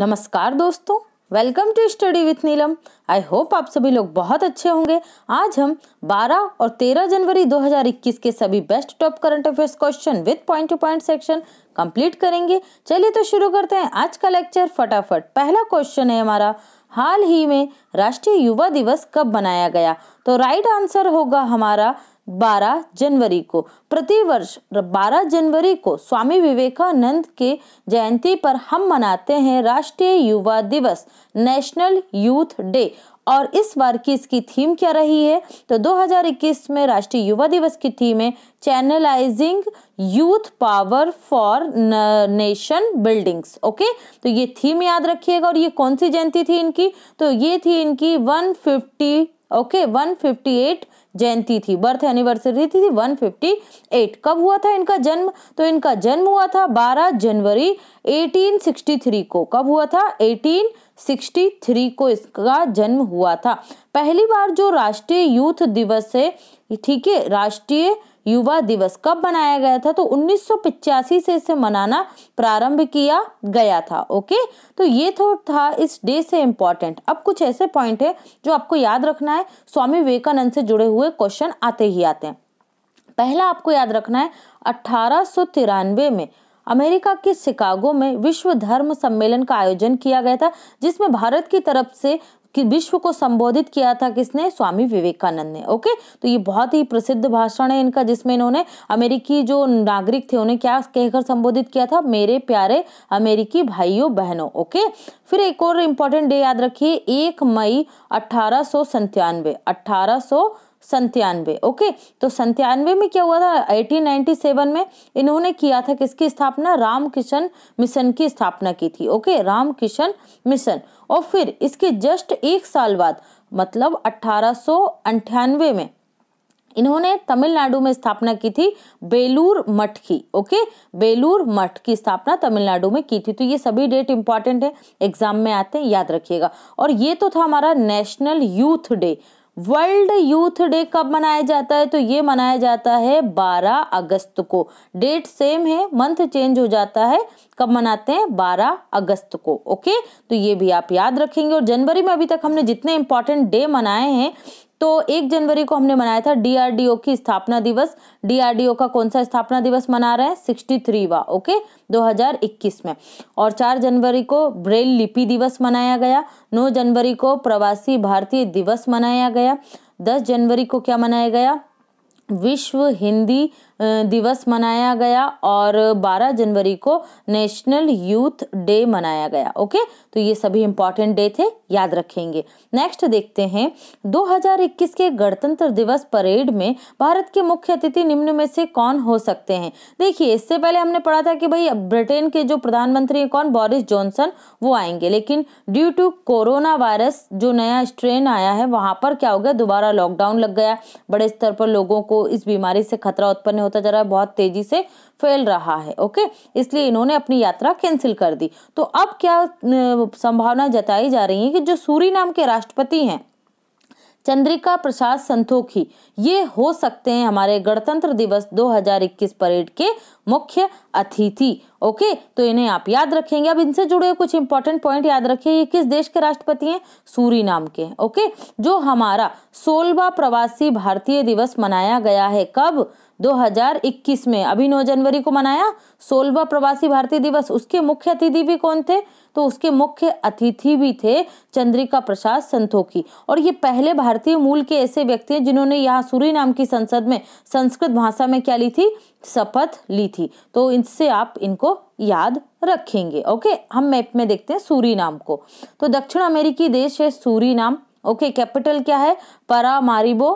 नमस्कार दोस्तों welcome to study with Neelam I hope आप सभी लोग बहुत अच्छे होंगे आज हम 12 और 13 जनवरी 2021 के सभी best top current affairs question with point to point section complete करेंगे चलिए तो शुरू करते हैं आज का लेक्चर फटाफट पहला क्वेश्चन है हमारा हाल ही में राष्ट्रीय युवा दिवस कब मनाया गया तो राइट आंसर होगा हमारा 12 जनवरी को प्रतिवर्ष 12 जनवरी को स्वामी विवेकानंद के जयंती पर हम मनाते हैं राष्ट्रीय युवा दिवस नेशनल यूथ डे और इस बार की इसकी थीम क्या रही है तो 2021 में राष्ट्रीय युवा दिवस की थीम है channelizing youth power for nation buildings okay तो ये थीम याद रखिएगा और ये कौन सी जयंती थी इनकी तो ये थी इनकी 150 ओके okay, 158 जयंती थी बर्थ एनिवर्सरी थी वन फिफ्टी एट कब हुआ था इनका जन्म तो इनका जन्म हुआ था बारह जनवरी 1863 को कब हुआ था 1863 को इसका जन्म हुआ था पहली बार जो राष्ट्रीय यूथ दिवस है ठीक है राष्ट्रीय युवा दिवस कब बनाया गया था तो उन्नीस से इसे मनाना प्रारंभ किया गया था ओके तो ये थोट तो था इस डे से इम्पॉर्टेंट अब कुछ ऐसे पॉइंट है जो आपको याद रखना है स्वामी विवेकानंद से जुड़े हुए क्वेश्चन आते ही आते हैं पहला आपको याद रखना है अठारह में अमेरिका के शिकागो में विश्व धर्म सम्मेलन का आयोजन किया गया था जिसमें भारत की तरफ से कि विश्व को संबोधित किया था किसने स्वामी विवेकानंद ने ओके तो ये बहुत ही प्रसिद्ध भाषण है इनका जिसमें इन्होंने अमेरिकी जो नागरिक थे उन्हें क्या कहकर संबोधित किया था मेरे प्यारे अमेरिकी भाइयों बहनों ओके फिर एक और इंपॉर्टेंट डे याद रखिए एक मई अठारह सौ संतानवे ओके तो संतानवे में क्या हुआ था 1897 में इन्होंने किया था किसकी स्थापना रामकिशन मिशन की स्थापना की थी ओके रामकिशन मिशन और फिर इसके जस्ट एक साल बाद मतलब अट्ठारह में इन्होंने तमिलनाडु में स्थापना की थी बेलूर मठ की ओके बेलूर मठ की स्थापना तमिलनाडु में की थी तो ये सभी डेट इंपॉर्टेंट है एग्जाम में आते हैं याद रखिएगा और ये तो था हमारा national youth day world youth day कब मनाया जाता है तो ये मनाया जाता है 12 अगस्त को डेट सेम है मंथ चेंज हो जाता है कब मनाते हैं 12 अगस्त को ओके तो ये भी आप याद रखेंगे और जनवरी में अभी तक हमने जितने इंपॉर्टेंट डे मनाए हैं तो एक जनवरी को हमने मनाया था डीआरडीओ की स्थापना दिवस डीआरडीओ का कौन सा स्थापना दिवस मना रहे हैं सिक्सटी थ्रीवा ओके 2021 में और चार जनवरी को ब्रेल लिपि दिवस मनाया गया नौ जनवरी को प्रवासी भारतीय दिवस मनाया गया दस जनवरी को क्या मनाया गया विश्व हिंदी दिवस मनाया गया और 12 जनवरी को नेशनल यूथ डे मनाया गया ओके तो ये सभी इंपॉर्टेंट डे थे याद रखेंगे नेक्स्ट देखते हैं 2021 के गणतंत्र दिवस परेड में भारत के मुख्य अतिथि निम्न में से कौन हो सकते हैं देखिए इससे पहले हमने पढ़ा था कि भाई ब्रिटेन के जो प्रधानमंत्री हैं कौन बोरिस जॉनसन वो आएंगे लेकिन ड्यू टू कोरोना वायरस जो नया स्ट्रेन आया है वहां पर क्या हो गया दोबारा लॉकडाउन लग गया बड़े स्तर पर लोगों को इस बीमारी से खतरा उत्पन्न होता होता जा रहा है बहुत तेजी से फैल रहा है ओके इसलिए इन्होंने अपनी यात्रा कैंसिल कर दी तो अब क्या संभावना जताई जा रही है कि जो सूरी नाम के राष्ट्रपति हैं चंद्रिका प्रसाद संतोखी ये हो सकते हैं हमारे गणतंत्र दिवस 2021 परेड के मुख्य अतिथि ओके तो इन्हें आप याद रखेंगे अब इनसे जुड़े कुछ इंपॉर्टेंट पॉइंट याद रखिए ये किस देश के राष्ट्रपति हैं सूरी नाम के ओके जो हमारा सोलवा प्रवासी भारतीय दिवस मनाया गया है कब 2021 में अभी 9 जनवरी को मनाया सोलवा प्रवासी भारतीय दिवस उसके मुख्य अतिथि भी कौन थे तो उसके मुख्य अतिथि भी थे चंद्रिका प्रसाद संतोखी और ये पहले भारतीय मूल के ऐसे व्यक्ति हैं जिन्होंने यहाँ नाम की संसद में संस्कृत भाषा में क्या ली थी शपथ ली थी तो इनसे आप इनको याद रखेंगे ओके हम मैप में देखते हैं सूरी नाम को तो दक्षिण अमेरिकी देश है सूरी नाम ओके कैपिटल क्या है परामारिबो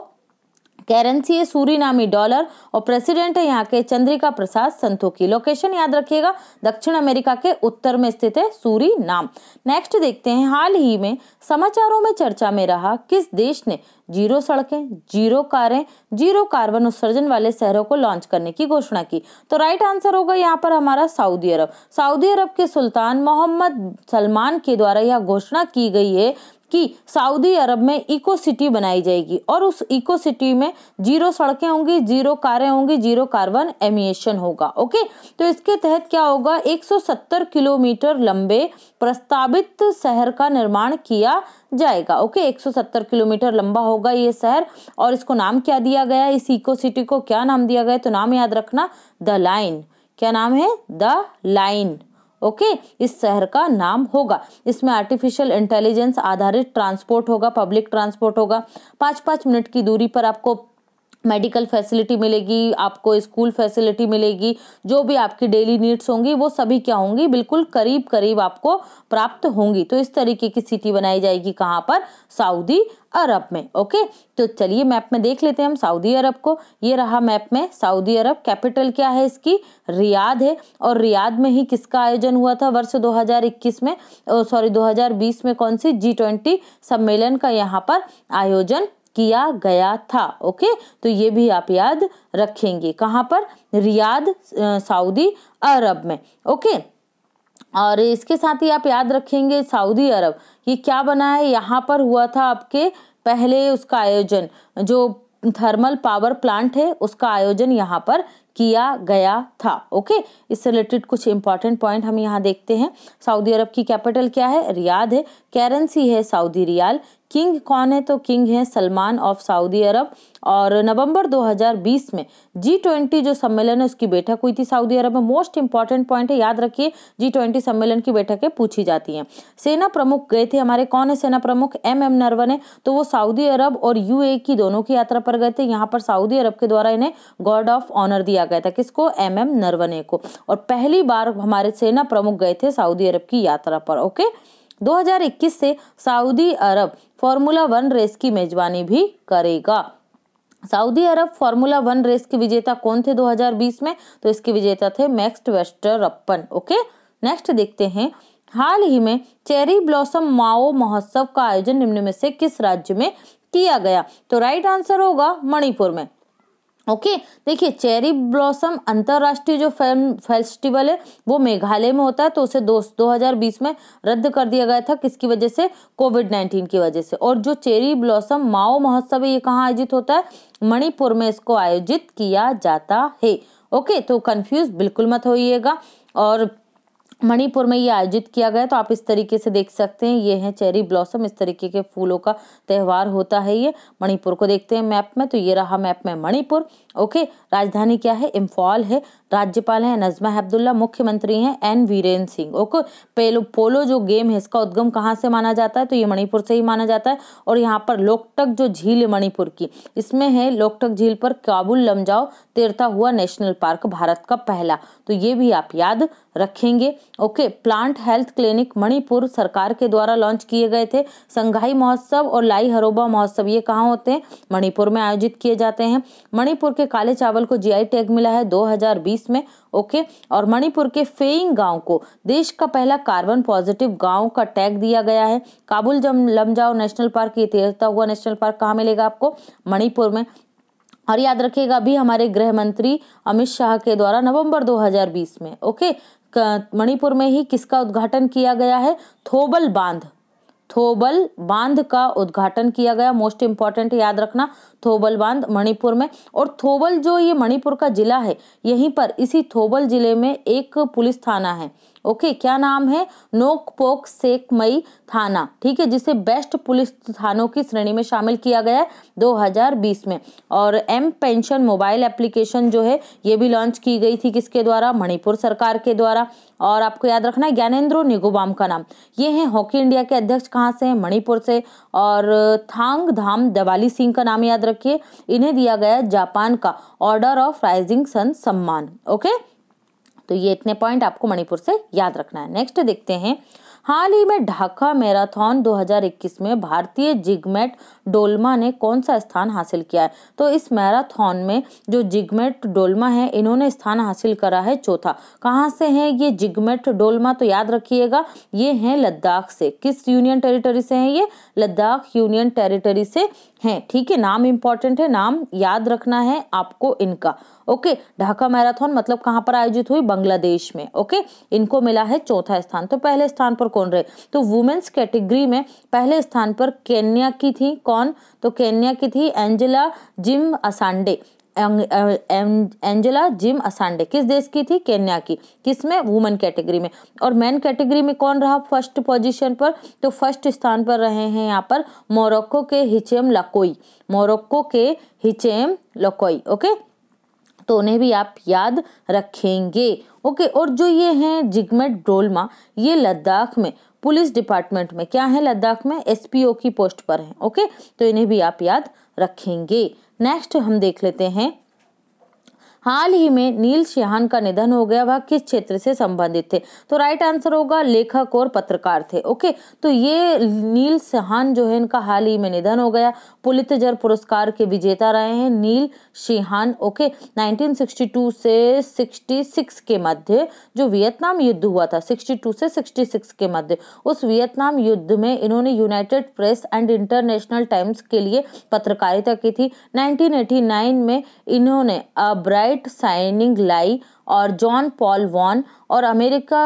करेंसी है सूरीनामी डॉलर और प्रेसिडेंट है यहाँ के चंद्रिका प्रसाद संतोखी लोकेशन याद रखिएगा दक्षिण अमेरिका के उत्तर में स्थित है सूरी नाम नेक्स्ट देखते हैं हाल ही में समाचारों में चर्चा में रहा किस देश ने जीरो सड़कें जीरो कारें जीरो कार्बन उत्सर्जन वाले शहरों को लॉन्च करने की घोषणा की तो राइट आंसर होगा यहाँ पर हमारा सऊदी अरब सऊदी अरब के सुल्तान मोहम्मद सलमान के द्वारा यह घोषणा की गई है कि सऊदी अरब में इको सिटी बनाई जाएगी और उस इको सिटी में जीरो सड़कें होंगी जीरो कारें होंगी जीरो कार्बन एमिएशन होगा ओके तो इसके तहत क्या होगा 170 किलोमीटर लंबे प्रस्तावित शहर का निर्माण किया जाएगा ओके 170 किलोमीटर लंबा होगा ये शहर और इसको नाम क्या दिया गया इस इको सिटी को क्या नाम दिया गया तो नाम याद रखना द लाइन क्या नाम है द लाइन ओके इस शहर का नाम होगा इसमें आर्टिफिशियल इंटेलिजेंस आधारित ट्रांसपोर्ट होगा पब्लिक ट्रांसपोर्ट होगा पाँच पाँच मिनट की दूरी पर आपको मेडिकल फैसिलिटी मिलेगी आपको स्कूल फैसिलिटी मिलेगी जो भी आपकी डेली नीड्स होंगी वो सभी क्या होंगी बिल्कुल करीब करीब आपको प्राप्त होंगी तो इस तरीके की सिटी बनाई जाएगी कहाँ पर सऊदी अरब में ओके तो चलिए मैप में देख लेते हैं हम सऊदी अरब को ये रहा मैप में सऊदी अरब कैपिटल क्या है इसकी रियाद है और रियाद में ही किसका आयोजन हुआ था वर्ष 2021 में सॉरी 2020 में कौन सी जी ट्वेंटी सम्मेलन का यहाँ पर आयोजन किया गया था ओके तो ये भी आप याद रखेंगे कहाँ पर रियाद सऊदी अरब में ओके और इसके साथ ही आप याद रखेंगे सऊदी अरब ये क्या बना है यहाँ पर हुआ था आपके पहले उसका आयोजन जो थर्मल पावर प्लांट है उसका आयोजन यहाँ पर किया गया था ओके इससे रिलेटेड कुछ इंपॉर्टेंट पॉइंट हम यहाँ देखते हैं सऊदी अरब की कैपिटल क्या है रियाद है करेंसी है सऊदी रियाल किंग कौन है तो किंग है सलमान ऑफ सऊदी अरब और नवंबर 2020 में जी ट्वेंटी जो सम्मेलन है उसकी बैठक हुई थी सऊदी अरब में मोस्ट इंपॉर्टेंट पॉइंट है याद रखिए जी ट्वेंटी सम्मेलन की बैठकें पूछी जाती हैं सेना प्रमुख गए थे हमारे कौन है सेना प्रमुख एम एम नरवन है तो वो सऊदी अरब और यू e की दोनों की यात्रा पर गए थे यहाँ पर सऊदी अरब के द्वारा इन्हें गॉड ऑफ ऑनर दिया गया था किसको एम एम नरवने को और पहली बार हमारे सेना प्रमुख गए थे सऊदी अरब की यात्रा पर ओके 2021 से Saudi Arab formula one race की मेजबानी भी करेगा Saudi Arab formula one race के विजेता कौन थे 2020 में तो इसके विजेता थे मैक्स अपन ओके नेक्स्ट देखते हैं हाल ही में चेरी ब्लॉसम माओ महोत्सव का आयोजन निम्न में से किस राज्य में किया गया तो राइट आंसर होगा मणिपुर में ओके okay, देखिए चेरी ब्लॉसम अंतर्राष्ट्रीय जो फिल्म फेस्टिवल है वो मेघालय में होता है तो उसे दो बीस में रद्द कर दिया गया था किसकी वजह से कोविड 19 की वजह से और जो चेरी ब्लॉसम माओ महोत्सव है ये कहाँ आयोजित होता है मणिपुर में इसको आयोजित किया जाता है ओके okay, तो कंफ्यूज बिल्कुल मत होइएगा और मणिपुर में ये आयोजित किया गया तो आप इस तरीके से देख सकते हैं ये है चेरी ब्लॉसम इस तरीके के फूलों का त्यौहार होता है ये मणिपुर को देखते हैं मैप में तो ये रहा मैप में मणिपुर ओके राजधानी क्या है इम्फॉल है राज्यपाल हैं नजमा अब्दुल्ला मुख्यमंत्री हैं एन वीरेंद्र सिंह ओके पेलो पोलो जो गेम है इसका उद्गम कहाँ से माना जाता है तो ये मणिपुर से ही माना जाता है और यहाँ पर लोकटक जो झील है मणिपुर की इसमें है लोकटक झील पर काबुल लमजाओ तैरता हुआ नेशनल पार्क भारत का पहला तो ये भी आप याद रखेंगे okay plant health clinic Manipur सरकार के द्वारा लॉन्च किए गए थे संघाई महोत्सव और लाई हरोबा महोत्सव ये कहाँ होते हैं मणिपुर में आयोजित किए जाते हैं मणिपुर के काले चावल को जीआई टैग मिला है 2020 में ओके और मणिपुर के फेइंग गांव को देश का पहला कार्बन पॉजिटिव गांव का टैग दिया गया है काबुल जम लमजाओ नेशनल पार्क ये तेजता हुआ नेशनल पार्क कहाँ मिलेगा आपको मणिपुर में और याद रखिएगा अभी हमारे गृह मंत्री अमित शाह के द्वारा नवंबर 2020 में ओके मणिपुर में ही किसका उद्घाटन किया गया है थोबल बांध थोबल बांध का उद्घाटन किया गया मोस्ट इंपॉर्टेंट याद रखना थोबल बांध मणिपुर में और थोबल जो ये मणिपुर का जिला है यहीं पर इसी थोबल जिले में एक पुलिस थाना है ओके क्या नाम है नोक पोक सेकमई थाना ठीक है जिसे बेस्ट पुलिस थानों की श्रेणी में शामिल किया गया है 2020 में और एम पेंशन मोबाइल एप्लीकेशन जो है ये भी लॉन्च की गई थी किसके द्वारा मणिपुर सरकार के द्वारा और आपको याद रखना है ज्ञानेन्द्रो निगोबाम का नाम ये है हॉकी इंडिया के अध्यक्ष कहाँ से हैं मणिपुर से और थांग धाम दवाली सिंह का नाम याद रखिए इन्हें दिया गया जापान का ऑर्डर ऑफ राइजिंग सन सम्मान ओके तो ये इतने पॉइंट आपको मणिपुर से याद रखना है नेक्स्ट देखते हैं हाल ही में ढाका मैराथन 2021 में भारतीय जिगमेट डोलमा ने कौन सा स्थान हासिल किया है तो इस मैराथन में जो जिगमेट डोलमा है इन्होंने स्थान हासिल करा है चौथा कहाँ से हैं ये जिगमेट डोलमा तो याद रखिएगा ये हैं लद्दाख से किस यूनियन टेरिटरी से हैं ये लद्दाख यूनियन टेरिटरी से हैं ठीक है नाम इम्पॉर्टेंट है नाम याद रखना है आपको इनका ओके ढाका मैराथन मतलब कहाँ पर आयोजित हुई बांग्लादेश में ओके इनको मिला है चौथा स्थान तो पहले स्थान पर कौन रहे तो वुमेन्स कैटेगरी में पहले स्थान पर केन्या की थी कौन तो केन्या की थी एंजेला जिम असांडे एंजेला जिम असांडे किस देश की थी केन्या की किस में वुमेन कैटेगरी में और मैन कैटेगरी में कौन रहा फर्स्ट पोजीशन पर तो फर्स्ट स्थान पर रहे हैं यहाँ पर मोरक्को के हिचेम लकोई मोरक्को के हिचेम लकोई ओके तो उन्हें भी आप याद रखेंगे ओके और जो ये हैं जिगमेट डोलमा ये लद्दाख में पुलिस डिपार्टमेंट में क्या है लद्दाख में एसपीओ की पोस्ट पर है ओके तो इन्हें भी आप याद रखेंगे नेक्स्ट हम देख लेते हैं हाल ही में नील शिहान का निधन हो गया वह किस क्षेत्र से संबंधित थे तो राइट आंसर होगा लेखक और पत्रकार थे ओके तो ये नील शिहान जो है इनका हाल ही में निधन हो गया पुलितजर पुरस्कार के विजेता रहे हैं नील शिहान ओके 1962 से 66 के मध्य जो वियतनाम युद्ध हुआ था 62 से 66 के मध्य उस वियतनाम युद्ध में इन्होंने United Press and International Times के लिए पत्रकारिता की थी नाइनटीन में इन्होंने अब्राइट ब्राइट साइनिंग लाई और जॉन पॉल वॉन और अमेरिका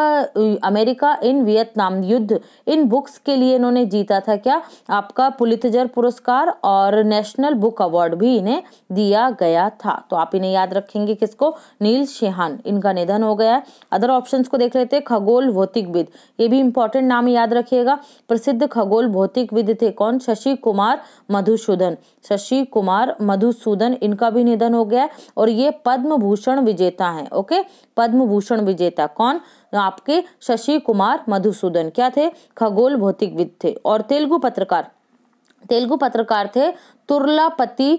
अमेरिका इन वियतनाम युद्ध इन बुक्स के लिए इन्होंने जीता था क्या आपका पुलितजर पुरस्कार और नेशनल बुक अवार्ड भी इन्हें दिया गया था तो आप इन्हें याद रखेंगे किसको नील शेहान इनका निधन हो गया है अदर ऑप्शंस को देख लेते हैं खगोल भौतिकविद ये भी इंपॉर्टेंट नाम याद रखिएगा प्रसिद्ध खगोल भौतिकविद थे कौन शशि कुमार मधुसूदन शशि कुमार मधुसूदन इनका भी निधन हो गया है और ये पद्म भूषण विजेता है ओके ओके पद्म भूषण विजेता कौन आपके शशि कुमार मधुसूदन क्या थे खगोल भौतिकविद थे और तेलुगु पत्रकार तेलुगु पत्रकार थे तुर्लापति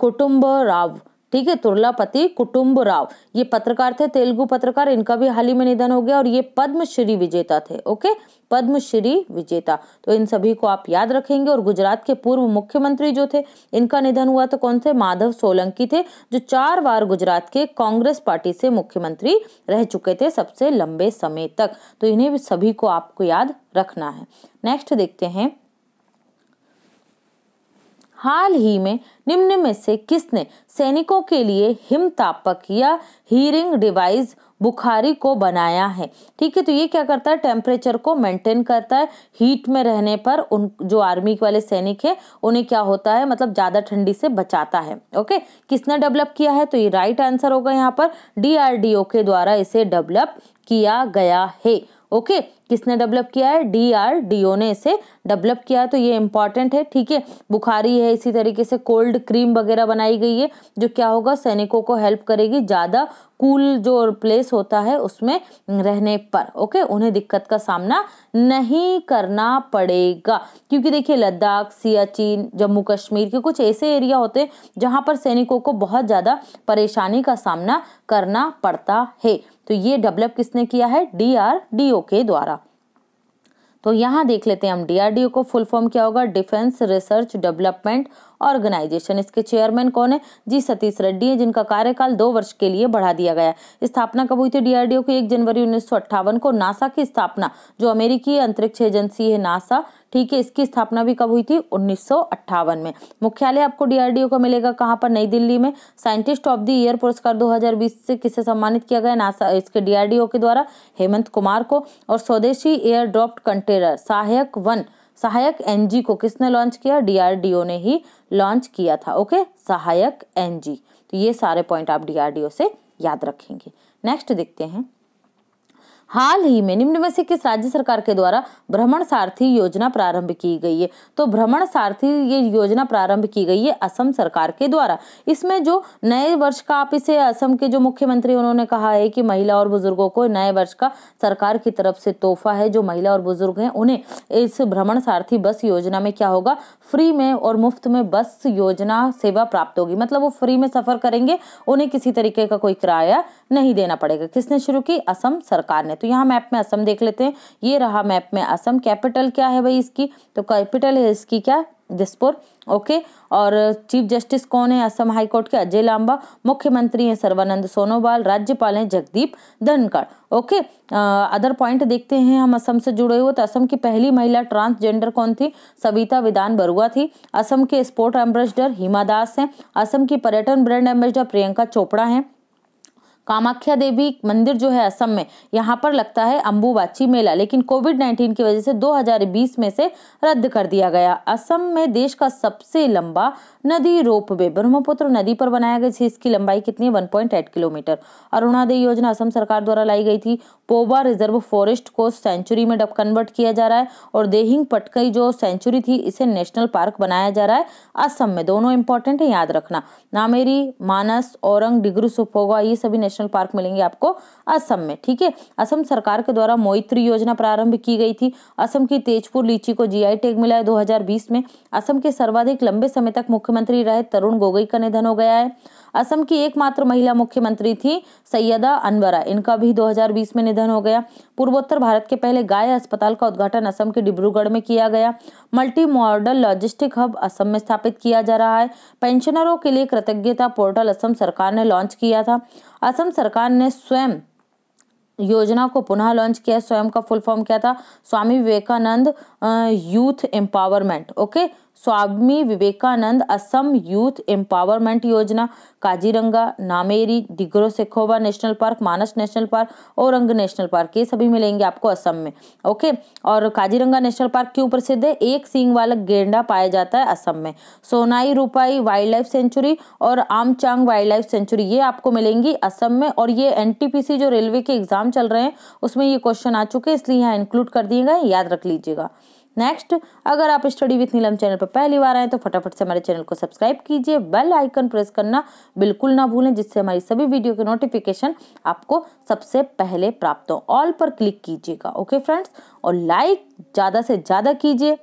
कुटुंब राव ठीक है तुर्लापति कुटुम्ब राव ये पत्रकार थे तेलुगु पत्रकार इनका भी हाल ही में निधन हो गया और ये पद्मश्री विजेता थे ओके पद्मश्री विजेता तो इन सभी को आप याद रखेंगे और गुजरात के पूर्व मुख्यमंत्री जो थे इनका निधन हुआ तो कौन थे माधव सोलंकी थे जो चार बार गुजरात के कांग्रेस पार्टी से मुख्यमंत्री रह चुके थे सबसे लंबे समय तक तो इन्हें सभी को आपको याद रखना है नेक्स्ट देखते हैं हाल ही में निम्न में से किसने सैनिकों के लिए हिमतापक या हीरिंग डिवाइस बुखारी को बनाया है ठीक है तो ये क्या करता है टेम्परेचर को मेंटेन करता है हीट में रहने पर उन जो आर्मी वाले सैनिक है उन्हें क्या होता है मतलब ज़्यादा ठंडी से बचाता है ओके किसने डेवलप किया है तो ये राइट आंसर होगा यहाँ पर डीआरडीओ के द्वारा इसे डेवलप किया गया है ओके किसने डेवलप किया है डी आर डी ओ ने इसे डेवलप किया तो ये इंपॉर्टेंट है ठीक है बुखारी है इसी तरीके से कोल्ड क्रीम वगैरह बनाई गई है जो क्या होगा सैनिकों को हेल्प करेगी ज़्यादा कूल जो प्लेस होता है उसमें रहने पर ओके उन्हें दिक्कत का सामना नहीं करना पड़ेगा क्योंकि देखिए लद्दाख सियाचिन जम्मू कश्मीर के कुछ ऐसे एरिया होते हैं जहाँ पर सैनिकों को बहुत ज़्यादा परेशानी का सामना करना पड़ता है तो ये डेवलप किसने किया है डी आर डी ओ के द्वारा तो यहाँ देख लेते हैं हम डीआरडीओ को फुल फॉर्म क्या होगा डिफेंस रिसर्च डेवलपमेंट ऑर्गेनाइजेशन इसके चेयरमैन कौन है जी सतीश रेड्डी है जिनका कार्यकाल दो वर्ष के लिए बढ़ा दिया गया स्थापना कब हुई थी डीआरडीओ की एक जनवरी उन्नीस को नासा की स्थापना जो अमेरिकी अंतरिक्ष एजेंसी है नासा ठीक है इसकी स्थापना भी कब हुई थी उन्नीस में मुख्यालय आपको डीआरडीओ का मिलेगा कहाँ पर नई दिल्ली में साइंटिस्ट ऑफ द ईयर पुरस्कार 2020 से किसे सम्मानित किया गया नासा इसके डीआरडीओ के द्वारा हेमंत कुमार को और स्वदेशी एयर ड्रॉप्ड कंटेनर सहायक वन सहायक एनजी को किसने लॉन्च किया डीआरडीओ ने ही लॉन्च किया था ओके सहायक एनजी तो ये सारे पॉइंट आप डीआरडीओ से याद रखेंगे नेक्स्ट देखते हैं हाल ही में निम्न में से किस राज्य सरकार के द्वारा भ्रमण सारथी योजना प्रारंभ की गई है तो भ्रमण सारथी ये योजना प्रारंभ की गई है असम सरकार के द्वारा इसमें जो नए वर्ष का आप इसे असम के जो मुख्यमंत्री उन्होंने कहा है कि महिला और बुजुर्गों को नए वर्ष का सरकार की तरफ से तोहफा है जो महिला और बुजुर्ग हैं उन्हें इस भ्रमण सारथी बस योजना में क्या होगा फ्री में और मुफ्त में बस योजना सेवा प्राप्त होगी मतलब वो फ्री में सफर करेंगे उन्हें किसी तरीके का कोई किराया नहीं देना पड़ेगा किसने शुरू की असम सरकार ने तो यहाँ मैप में असम देख लेते हैं ये रहा मैप में असम कैपिटल क्या है भाई इसकी तो कैपिटल है इसकी क्या जसपुर ओके और चीफ जस्टिस कौन है असम हाईकोर्ट के अजय लांबा मुख्यमंत्री हैं सर्वानंद सोनोवाल राज्यपाल हैं Jagdeep Dhankhar okay other point देखते हैं हम असम से जुड़े हुए तो असम की पहली महिला ट्रांसजेंडर कौन थी सविता विदान बरुआ थी असम के स्पोर्ट एम्बेसडर हिमा दास हैं असम की पर्यटन ब्रांड एम्बेसडर प्रियंका चोपड़ा हैं कामाख्या देवी मंदिर जो है असम में यहाँ पर लगता है अम्बुबाची मेला लेकिन कोविड नाइन्टीन की वजह से 2020 में से रद्द कर दिया गया असम में देश का सबसे लंबा नदी रोप वे ब्रह्मपुत्र नदी पर बनाया गया इसकी लंबाई कितनी है 1.8 किलोमीटर अरुणादय योजना असम सरकार द्वारा लाई गई थी पोबा रिजर्व फॉरेस्ट को सेंचुरी में कन्वर्ट किया जा रहा है और देहिंग पटकई जो सेंचुरी थी इसे नेशनल पार्क बनाया जा रहा है असम में दोनों इंपॉर्टेंट है याद रखना नामेरी मानस औरंग डिग्रू सुपोगा ये सभी नेशनल पार्क मिलेंगे आपको असम में ठीक है असम सरकार के द्वारा मोइत्री योजना प्रारंभ की गई थी असम की तेजपुर लीची को जी टैग मिला है दो में असम के सर्वाधिक लंबे समय तक मुख्य मुख्यमंत्री रहे तरुण गोगोई का निधन हो गया है असम की एकमात्र महिला मुख्यमंत्री थी सैयदा अनवरा इनका भी 2020 में निधन हो गया पूर्वोत्तर भारत के पहले गाय अस्पताल का उद्घाटन असम के डिब्रूगढ़ में किया गया multi modal logistic hub Assam में स्थापित किया जा रहा है पेंशनरों के लिए कृतज्ञता पोर्टल असम सरकार ने लॉन्च किया था असम सरकार ने स्वयं योजना को पुनः लॉन्च किया स्वयं का फुल फॉर्म क्या था Swami Vivekananda youth empowerment okay Swami Vivekananda Assam youth empowerment योजना Kaziranga Nameri Dibru Saikhowa national park Manas national park और अंग नेशनल पार्क ये सभी मिलेंगे आपको असम में ओके और काजीरंगा नेशनल पार्क क्यों प्रसिद्ध है एक सींग वाला गेंडा पाया जाता है असम में सोनाई रूपाई वाइल्ड लाइफ सेंचुरी और आमचांग वाइल्ड लाइफ सेंचुरी ये आपको मिलेंगी असम में और ये एनटीपीसी जो रेलवे के एग्जाम चल रहे हैं उसमें ये क्वेश्चन आ चुके हैं इसलिए यहाँ इंक्लूड कर दिएगा याद रख लीजिएगा नेक्स्ट अगर आप स्टडी विथ नीलम चैनल पर पहली बार आए तो फटाफट से हमारे चैनल को सब्सक्राइब कीजिए बेल आइकन प्रेस करना बिल्कुल ना भूलें जिससे हमारी सभी वीडियो के नोटिफिकेशन आपको सबसे पहले प्राप्त हो ऑल पर क्लिक कीजिएगा ओके फ्रेंड्स और लाइक ज़्यादा से ज़्यादा कीजिए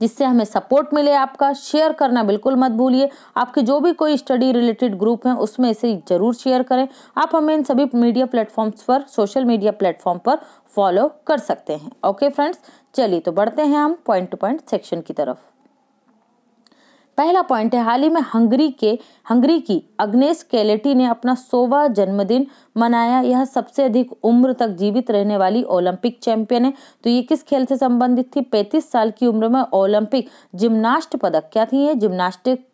जिससे हमें सपोर्ट मिले आपका शेयर करना बिल्कुल मत भूलिए आपके जो भी कोई स्टडी रिलेटेड ग्रुप हैं उसमें इसे ज़रूर शेयर करें आप हमें इन सभी मीडिया प्लेटफॉर्म्स पर सोशल मीडिया प्लेटफॉर्म पर फॉलो कर सकते हैं ओके फ्रेंड्स चलिए तो बढ़ते हैं हम पॉइंट टू पॉइंट सेक्शन की तरफ पहला पॉइंट है हाल ही में हंगरी के हंगरी की अग्नेस कैलेटी ने अपना सोवा जन्मदिन मनाया यह सबसे अधिक उम्र तक जीवित रहने वाली ओलंपिक चैंपियन है तो ये किस खेल से संबंधित थी पैंतीस साल की उम्र में ओलंपिक जिम्नास्ट पदक क्या थी ये जिम्नास्टिक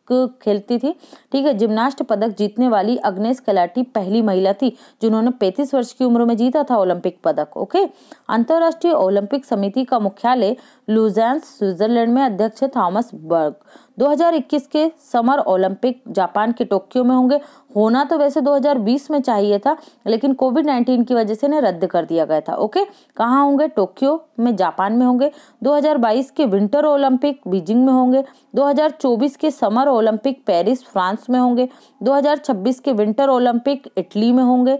खेलती थी ठीक है जिम्नास्ट पदक जीतने वाली अग्नेश कलाटी पहली महिला थी जिन्होंने 35 वर्ष की उम्र में जीता था ओलंपिक पदक ओके अंतर्राष्ट्रीय ओलंपिक समिति का मुख्यालय लुजैंस स्विट्जरलैंड में अध्यक्ष थॉमस बर्ग 2021 के समर ओलंपिक जापान के टोक्यो में होंगे होना तो वैसे 2020 में चाहिए था लेकिन कोविड 19 की वजह से ने रद्द कर दिया गया था ओके कहाँ होंगे टोक्यो में जापान में होंगे 2022 के विंटर ओलंपिक बीजिंग में होंगे 2024 के समर ओलंपिक पेरिस फ्रांस में होंगे 2026 के विंटर ओलंपिक इटली में होंगे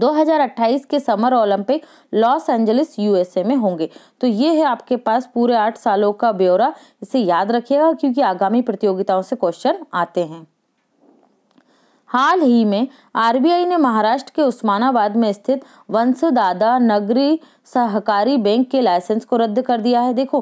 2028 के summer Olympic Los Angeles USA में होंगे तो ये है आपके पास पूरे आठ सालों का ब्यौरा इसे याद रखिएगा क्योंकि आगामी प्रतियोगिताओं से क्वेश्चन आते हैं हाल ही में आरबीआई ने महाराष्ट्र के उस्मानाबाद में स्थित वंशदादा नगरी सहकारी बैंक के लाइसेंस को रद्द कर दिया है देखो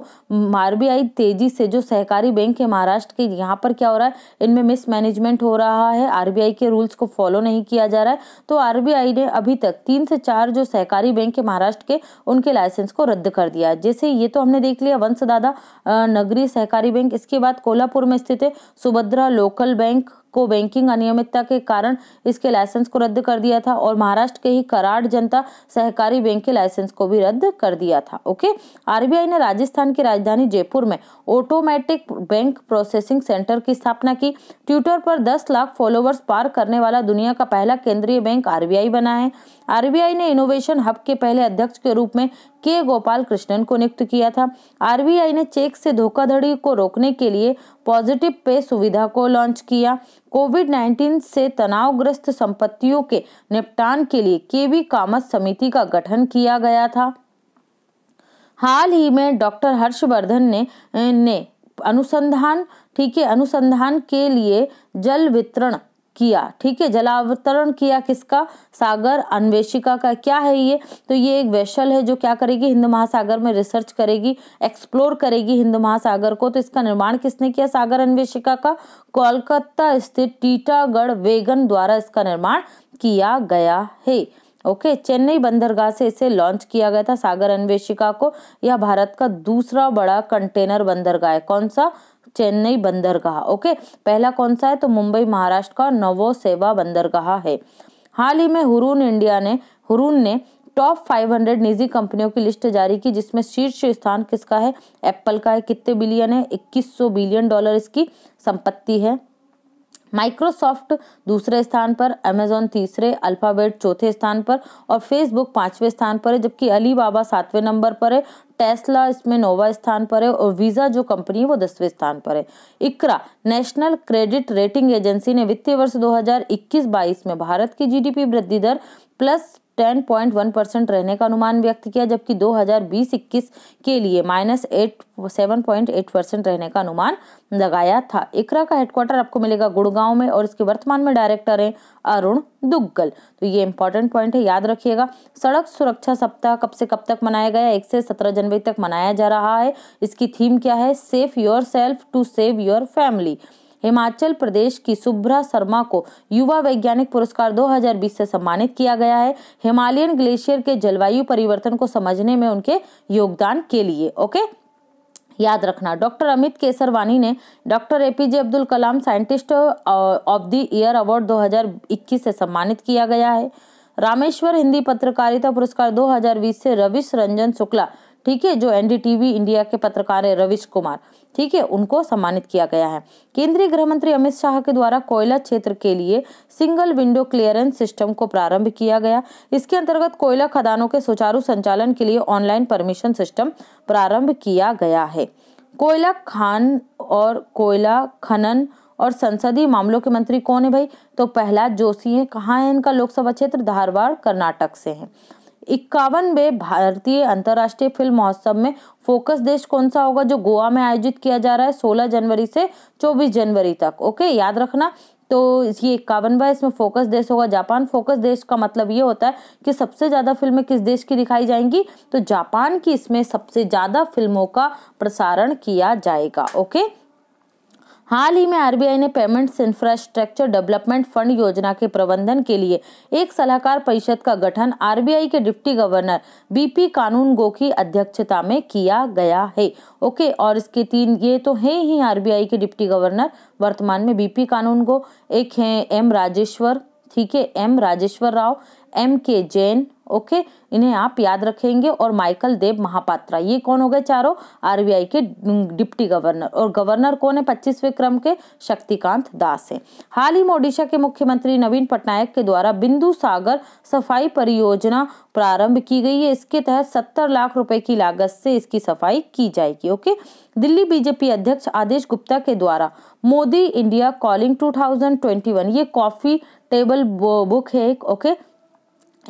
आरबीआई तेजी से जो सहकारी बैंक है महाराष्ट्र के यहाँ पर क्या हो रहा है इनमें मिसमैनेजमेंट हो रहा है आरबीआई के रूल्स को फॉलो नहीं किया जा रहा है तो आरबीआई ने अभी तक तीन से चार जो सहकारी बैंक है महाराष्ट्र के उनके लाइसेंस को रद्द कर दिया है जैसे ये तो हमने देख लिया वंशदादा नगरी सहकारी बैंक इसके बाद कोल्हापुर में स्थित है सुभद्रा लोकल बैंक को बैंकिंग अनियमितता के कारण इसके लाइसेंस को रद्द कर दिया था और महाराष्ट्र के ही कराड जनता सहकारी बैंक के लाइसेंस को भी रद्द कर दिया था ओके आरबीआई ने राजस्थान की राजधानी जयपुर में ऑटोमेटिक बैंक प्रोसेसिंग सेंटर की स्थापना की ट्विटर पर दस लाख फॉलोवर्स पार करने वाला दुनिया का पहला केंद्रीय बैंक आरबीआई बना है आरबीआई ने इनोवेशन हब के पहले अध्यक्ष के रूप में के गोपाल कृष्णन को नियुक्त किया था आरबीआई ने चेक से धोखाधड़ी को रोकने के लिए पॉजिटिव पे सुविधा को लॉन्च किया कोविड 19 से तनावग्रस्त संपत्तियों के निपटान के लिए केवी कामत समिति का गठन किया गया था हाल ही में डॉक्टर हर्षवर्धन ने ने अनुसंधान ठीक है अनुसंधान के लिए जल वितरण किया ठीक है जलावतरण किया किसका सागर अन्वेषिका का क्या है ये तो ये एक वैशल है जो क्या करेगी हिंद महासागर में रिसर्च करेगी एक्सप्लोर करेगी हिंद महासागर को तो इसका निर्माण किसने किया सागर अन्वेषिका का कोलकाता स्थित टीटागढ़ वेगन द्वारा इसका निर्माण किया गया है ओके okay, चेन्नई बंदरगाह से इसे लॉन्च किया गया था सागर अन्वेषिका को यह भारत का दूसरा बड़ा कंटेनर बंदरगाह है कौन सा चेन्नई बंदरगाह ओके पहला कौन सा है तो मुंबई महाराष्ट्र का नवो सेवा बंदरगाह है हाल ही में हुरून इंडिया ने हुरून ने टॉप 500 निजी कंपनियों की लिस्ट जारी की जिसमें शीर्ष स्थान किसका है एप्पल का है कितने बिलियन है 2100 बिलियन डॉलर इसकी संपत्ति है माइक्रोसॉफ्ट दूसरे स्थान पर अमेजोन तीसरे अल्फ़ाबेट चौथे स्थान पर और फेसबुक पांचवें स्थान पर है जबकि अलीबाबा सातवें नंबर पर है टेस्ला इसमें नोवा स्थान पर है और वीज़ा जो कंपनी है वो दसवें स्थान पर है ICRA national credit rating agency ने वित्तीय वर्ष 2021-22 में भारत की जीडीपी वृद्धि दर प्लस 10.1 परसेंट रहने का अनुमान व्यक्त किया जबकि 2020-21 के लिए minus eight seven point eight percent रहने का अनुमान लगाया था इकरा का हेडक्वार्टर आपको मिलेगा गुड़गांव में और इसके वर्तमान में डायरेक्टर हैं अरुण दुग्गल तो ये इंपॉर्टेंट पॉइंट है याद रखिएगा सड़क सुरक्षा सप्ताह कब से कब तक मनाया गया एक से सत्रह जनवरी तक मनाया जा रहा है इसकी थीम क्या है safe yourself to save your family Himachal Pradesh की शुभ्रा शर्मा को युवा वैज्ञानिक पुरस्कार 2020 से सम्मानित किया गया है हिमालयन ग्लेशियर के जलवायु परिवर्तन को समझने में उनके योगदान के लिए ओके याद रखना डॉक्टर अमित केसरवानी ने doctor APJ Abdul Kalam scientist of the year award 2021 से सम्मानित किया गया है रामेश्वर हिंदी पत्रकारिता पुरस्कार 2020 से रविश रंजन शुक्ला ठीक है जो एनडीटीवी इंडिया के पत्रकार है रविश कुमार ठीक है उनको सम्मानित किया गया है केंद्रीय गृह मंत्री अमित शाह के द्वारा कोयला क्षेत्र के लिए सिंगल विंडो क्लियरेंस सिस्टम को प्रारंभ किया गया इसके अंतर्गत कोयला खदानों के सुचारू संचालन के लिए ऑनलाइन परमिशन सिस्टम प्रारंभ किया गया है कोयला खान और कोयला खनन और संसदीय मामलों के मंत्री कौन है भाई तो पहला जोशी है कहाँ है इनका लोकसभा क्षेत्र धारवाड़ कर्नाटक से है इक्यावनवे भारतीय अंतर्राष्ट्रीय फिल्म महोत्सव में फोकस देश कौन सा होगा जो गोवा में आयोजित किया जा रहा है 16 जनवरी से 24 जनवरी तक ओके याद रखना तो ये इक्यावनवा इसमें फोकस देश होगा जापान फोकस देश का मतलब ये होता है कि सबसे ज़्यादा फिल्में किस देश की दिखाई जाएंगी तो जापान की इसमें सबसे ज़्यादा फिल्मों का प्रसारण किया जाएगा ओके हाल ही में आरबीआई ने पेमेंट्स इंफ्रास्ट्रक्चर डेवलपमेंट फंड योजना के प्रबंधन के लिए एक सलाहकार परिषद का गठन आरबीआई के डिप्टी गवर्नर बीपी कानून गो की अध्यक्षता में किया गया है ओके और इसके तीन ये तो है ही आरबीआई के डिप्टी गवर्नर वर्तमान में बीपी कानून गो एक हैं एम राजेश्वर ठीक है एम राजेश्वर राव एम के जैन ओके इन्हें आप याद रखेंगे और माइकल देव महापात्रा ये कौन हो गए चारों आरबीआई के डिप्टी गवर्नर और गवर्नर कौन है पच्चीसवें क्रम के शक्तिकांत दास हैं हाल ही में ओडिशा के मुख्यमंत्री नवीन पटनायक के द्वारा बिंदु सागर सफाई परियोजना प्रारंभ की गई है इसके तहत सत्तर लाख रुपए की लागत से इसकी सफाई की जाएगी ओके दिल्ली बीजेपी अध्यक्ष आदेश गुप्ता के द्वारा मोदी इंडिया कॉलिंग टू ये कॉफी टेबल बुक है एक ओके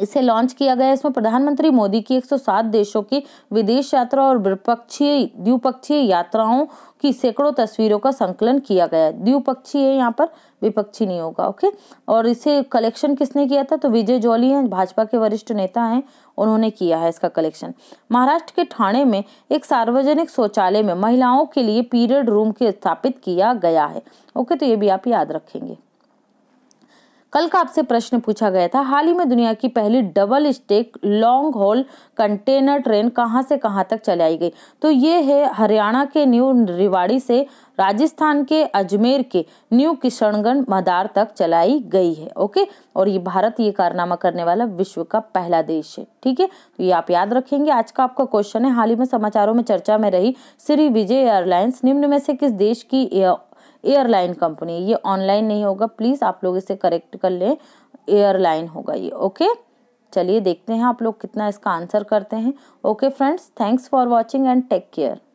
इसे लॉन्च किया गया इसमें प्रधानमंत्री मोदी की 107 देशों की विदेश यात्रा और द्विपक्षीय द्विपक्षीय यात्राओं की सैकड़ों तस्वीरों का संकलन किया गया द्विपक्षीय है यहाँ पर विपक्षी नहीं होगा ओके और इसे कलेक्शन किसने किया था तो विजय जौली हैं भाजपा के वरिष्ठ नेता हैं उन्होंने किया है इसका कलेक्शन महाराष्ट्र के ठाणे में एक सार्वजनिक शौचालय में महिलाओं के लिए पीरियड रूम के स्थापित किया गया है ओके तो ये भी आप याद रखेंगे कल का आपसे प्रश्न पूछा गया था हाल ही में दुनिया की पहली double stack long haul container train कहाँ से कहाँ तक चलाई गई तो ये है हरियाणा के न्यू रिवाड़ी से राजस्थान के अजमेर के न्यू किशनगंज मदार तक चलाई गई है ओके और ये भारत ये कारनामा करने वाला विश्व का पहला देश है ठीक है तो ये आप याद रखेंगे आज का आपका क्वेश्चन है हाल ही में समाचारों में चर्चा में रही श्री विजय एयरलाइंस निम्न में से किस देश की एयरलाइन कंपनी ये ऑनलाइन नहीं होगा प्लीज़ आप लोग इसे करेक्ट कर लें एयरलाइन होगा ये ओके चलिए देखते हैं आप लोग कितना इसका आंसर करते हैं okay friends thanks for watching and take care